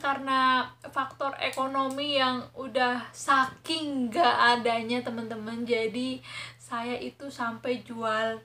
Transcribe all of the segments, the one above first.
karena faktor ekonomi yang udah saking gak adanya teman-teman jadi saya itu sampai jual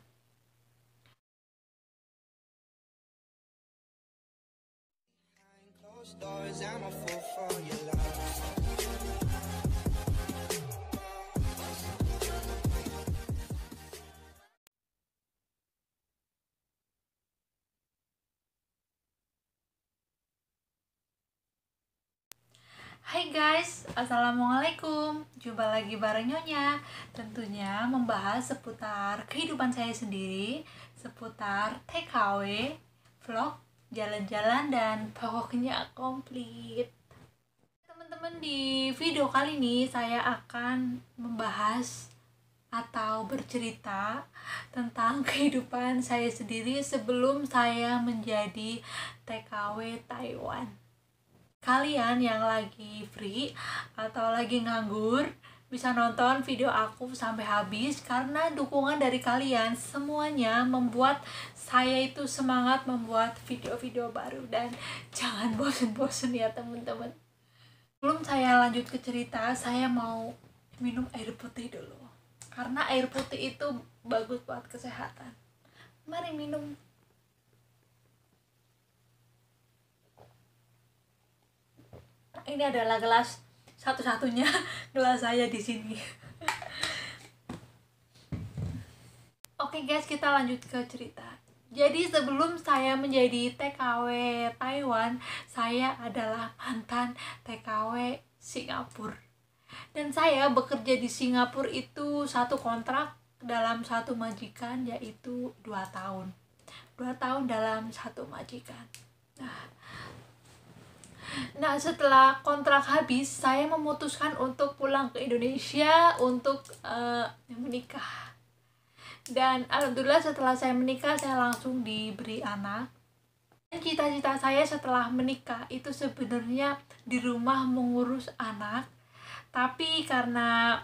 Hai guys, Assalamualaikum Jumpa lagi bareng Nyonya Tentunya membahas seputar kehidupan saya sendiri Seputar TKW, vlog, jalan-jalan, dan pokoknya komplit Teman-teman di video kali ini saya akan membahas atau bercerita tentang kehidupan saya sendiri sebelum saya menjadi TKW Taiwan kalian yang lagi free atau lagi nganggur bisa nonton video aku sampai habis karena dukungan dari kalian semuanya membuat saya itu semangat membuat video-video baru dan jangan bosen-bosen ya teman-teman belum saya lanjut ke cerita saya mau minum air putih dulu karena air putih itu bagus buat kesehatan mari minum ini adalah gelas satu-satunya gelas saya di sini Oke okay guys, kita lanjut ke cerita. Jadi sebelum saya menjadi TKW Taiwan, saya adalah mantan TKW Singapura. Dan saya bekerja di Singapura itu satu kontrak dalam satu majikan yaitu dua tahun. dua tahun dalam satu majikan. Nah, Nah, setelah kontrak habis, saya memutuskan untuk pulang ke Indonesia untuk uh, menikah. Dan alhamdulillah setelah saya menikah, saya langsung diberi anak. Cita-cita saya setelah menikah itu sebenarnya di rumah mengurus anak, tapi karena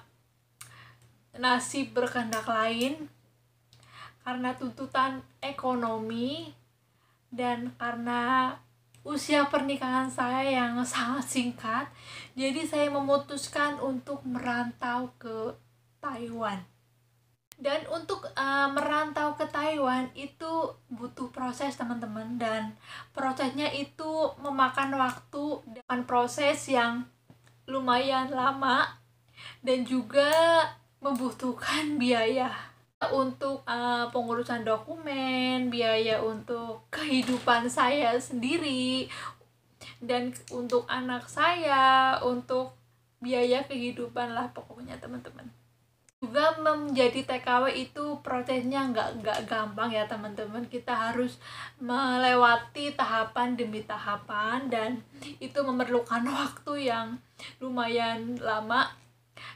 nasib berkehendak lain, karena tuntutan ekonomi, dan karena usia pernikahan saya yang sangat singkat, jadi saya memutuskan untuk merantau ke Taiwan. Dan untuk uh, merantau ke Taiwan itu butuh proses teman-teman dan prosesnya itu memakan waktu dengan proses yang lumayan lama dan juga membutuhkan biaya untuk uh, pengurusan dokumen, biaya untuk kehidupan saya sendiri dan untuk anak saya, untuk biaya kehidupan lah pokoknya teman-teman. Juga menjadi TKW itu prosesnya nggak nggak gampang ya teman-teman. Kita harus melewati tahapan demi tahapan dan itu memerlukan waktu yang lumayan lama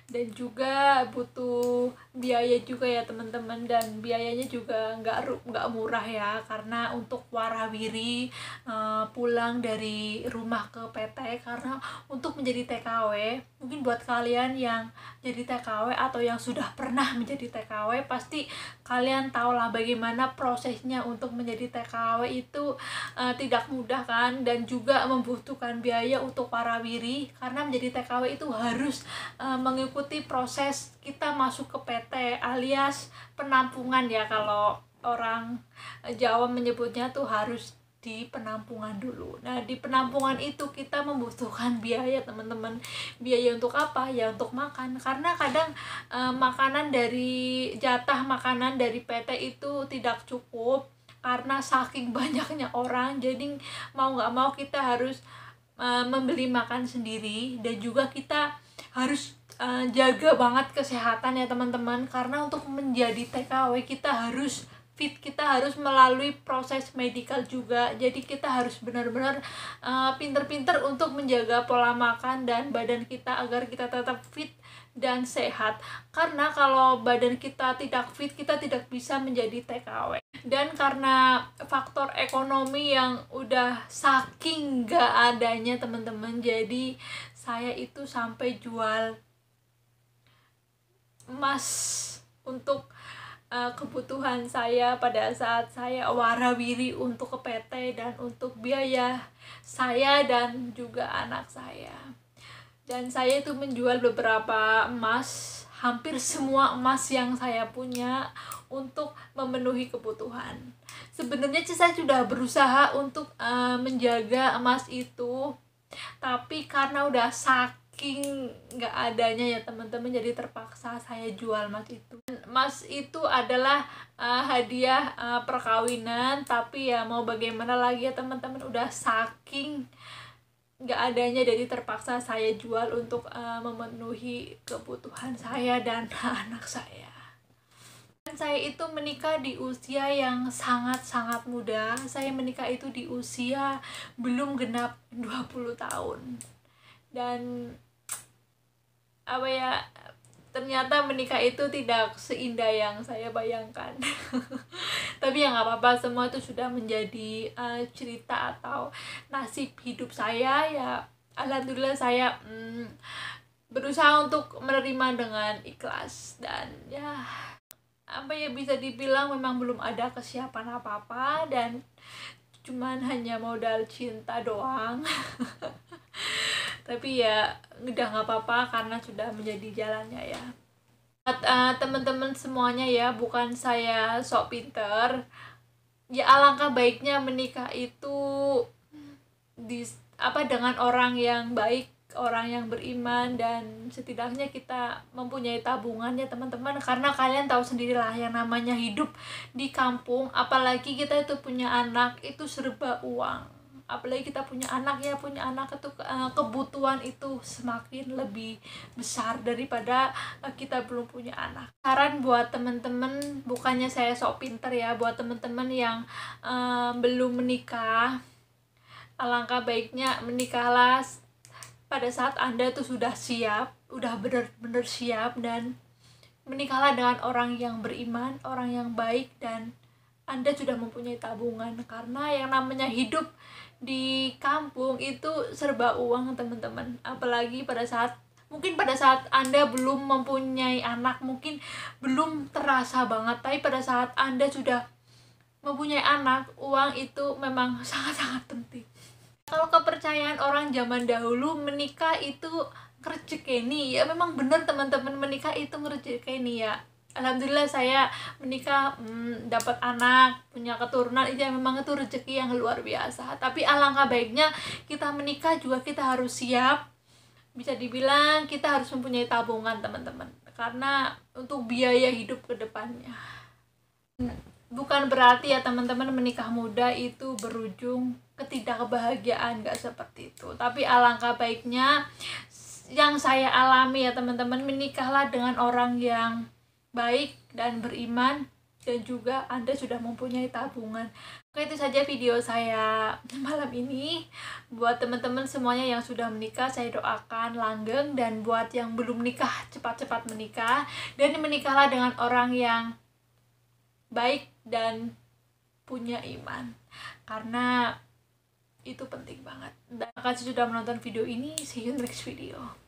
dan juga butuh biaya juga ya teman-teman dan biayanya juga nggak nggak murah ya karena untuk warawiri uh, pulang dari rumah ke PT karena untuk menjadi TKW mungkin buat kalian yang jadi TKW atau yang sudah pernah menjadi TKW pasti kalian tahu lah bagaimana prosesnya untuk menjadi TKW itu uh, tidak mudah kan dan juga membutuhkan biaya untuk warawiri karena menjadi TKW itu harus uh, mengikuti proses kita masuk ke PT PT alias penampungan ya kalau orang Jawa menyebutnya tuh harus di penampungan dulu. Nah, di penampungan itu kita membutuhkan biaya, teman-teman. Biaya untuk apa? Ya untuk makan. Karena kadang e, makanan dari jatah makanan dari PT itu tidak cukup karena saking banyaknya orang. Jadi mau nggak mau kita harus eh, membeli makan sendiri dan juga kita harus Eh, jaga banget kesehatan ya teman-teman karena untuk menjadi TKW kita harus fit kita harus melalui proses medical juga jadi kita harus benar-benar uh, pinter-pinter untuk menjaga pola makan dan badan kita agar kita tetap fit dan sehat karena kalau badan kita tidak fit kita tidak bisa menjadi TKW dan karena faktor ekonomi yang udah saking gak adanya teman-teman jadi saya itu sampai jual emas untuk uh, kebutuhan saya pada saat saya warawiri untuk ke PT dan untuk biaya saya dan juga anak saya. Dan saya itu menjual beberapa emas, hampir semua emas yang saya punya untuk memenuhi kebutuhan. Sebenarnya sih saya sudah berusaha untuk uh, menjaga emas itu, tapi karena udah sakit saking nggak adanya ya teman-teman jadi terpaksa saya jual mas itu mas itu adalah uh, hadiah uh, perkawinan tapi ya mau bagaimana lagi ya teman-teman udah saking nggak adanya jadi terpaksa saya jual untuk uh, memenuhi kebutuhan saya dan anak saya dan saya itu menikah di usia yang sangat-sangat muda saya menikah itu di usia belum genap 20 tahun dan apa ya ternyata menikah itu tidak seindah yang saya bayangkan tapi yang apa-apa semua itu sudah menjadi uh, cerita atau nasib hidup saya ya alhamdulillah saya mm, berusaha untuk menerima dengan ikhlas dan ya apa ya bisa dibilang memang belum ada kesiapan apa-apa dan cuman hanya modal cinta doang tapi ya udah nggak apa-apa karena sudah menjadi jalannya ya teman eh, teman-teman semuanya ya bukan saya sok pinter ya alangkah baiknya menikah itu di apa dengan orang yang baik orang yang beriman dan setidaknya kita mempunyai tabungan ya teman-teman karena kalian tahu sendirilah yang namanya hidup di kampung apalagi kita itu punya anak itu serba uang apalagi kita punya anak ya punya anak itu eh, kebutuhan itu semakin lebih besar daripada eh, kita belum punya anak saran buat teman-teman bukannya saya sok pinter ya buat teman-teman yang um, belum menikah alangkah baiknya menikahlah pada saat anda itu sudah siap udah bener-bener siap dan menikahlah dengan orang yang beriman orang yang baik dan anda sudah mempunyai tabungan karena yang namanya hidup di kampung itu serba uang teman-teman apalagi pada saat mungkin pada saat anda belum mempunyai anak mungkin belum terasa banget tapi pada saat anda sudah mempunyai anak uang itu memang sangat-sangat penting kalau kepercayaan orang zaman dahulu menikah itu ini ya memang benar teman-teman menikah itu ngerjekeni ya alhamdulillah saya menikah hmm, dapat anak punya keturunan itu memang itu rezeki yang luar biasa tapi alangkah baiknya kita menikah juga kita harus siap bisa dibilang kita harus mempunyai tabungan teman-teman karena untuk biaya hidup kedepannya bukan berarti ya teman-teman menikah muda itu berujung ketidakbahagiaan gak seperti itu tapi alangkah baiknya yang saya alami ya teman-teman menikahlah dengan orang yang baik dan beriman dan juga Anda sudah mempunyai tabungan. Oke, itu saja video saya malam ini. Buat teman-teman semuanya yang sudah menikah, saya doakan langgeng dan buat yang belum nikah cepat-cepat menikah dan menikahlah dengan orang yang baik dan punya iman. Karena itu penting banget. Dan terima kasih sudah menonton video ini. See you next video.